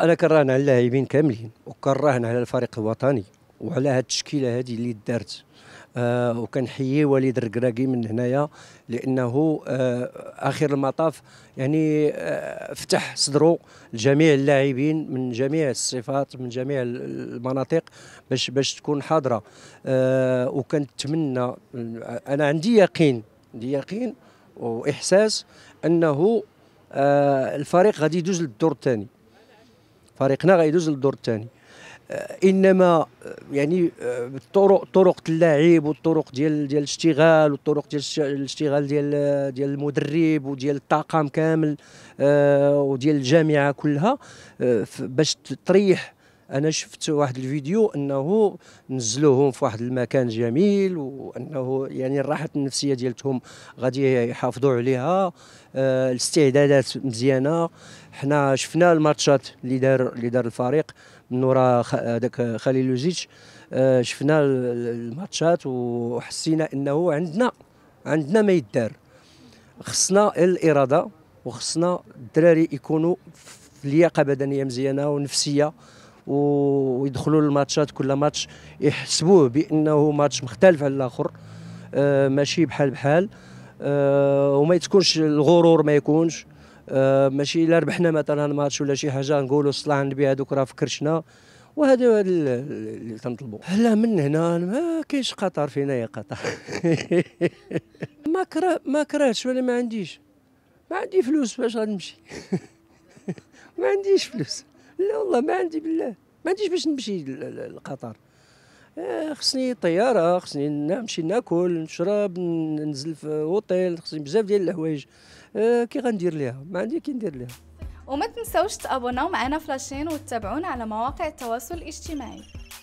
انا كرهنا على اللاعبين كاملين وكرهنا على الفريق الوطني وعلى هذه التشكيله هذه اللي دارت آه وكنحيي وليد الركراكي من هنايا لانه آه اخر المطاف يعني آه فتح صدره لجميع اللاعبين من جميع الصفات من جميع المناطق باش باش تكون حاضره آه وكنتمنى انا عندي يقين عندي يقين واحساس انه آه الفريق غادي يدوز للدور الثاني فريقنا غيدوز للدور الثاني آه، انما آه، يعني آه، الطرق طرق اللاعب والطرق ديال ديال الاشتغال والطرق ديال الاشتغال ديال ديال المدرب وديال الطاقم كامل وديال الجامعه كلها باش تطريح انا شفت واحد الفيديو انه نزلوهم في واحد المكان جميل وانه يعني الراحه النفسيه ديالتهم غادي يحافظوا عليها آه، الاستعدادات مزيانه حنا شفنا الماتشات اللي دار اللي دار الفريق من وراء هذاك خليل لوزيتش آه، شفنا الماتشات وحسينا انه عندنا عندنا ما يدار خصنا الاراده وخصنا الدراري يكونوا في لياقه بدنيه مزيانه ونفسيه ويدخلوا للماتشات كل ماتش يحسبوه بانه ماتش مختلف على الاخر آه ماشي بحال بحال آه وما تكونش الغرور ما يكونش آه ماشي الا ربحنا مثلا ماتش ولا شي حاجه نقولوا الصلاة على النبي هذوك راه في كرشنا وهذا اللي تنطلبوا لا من هنا ما كاينش قطر فينا يا قطر ما كره ما كرهتش ولا ما عنديش ما عندي فلوس باش غنمشي ما عنديش فلوس لا والله ما عندي بالله ما عنديش باش نمشي لقطر آه، خصني طياره خصني نمشي ناكل نشرب ننزل في اوتيل خصني بزاف ديال الحوايج آه، كي غندير ليها ما عندي كي ندير ليها وما تنساوش تابوناو معنا في لاشين وتتابعونا على مواقع التواصل الاجتماعي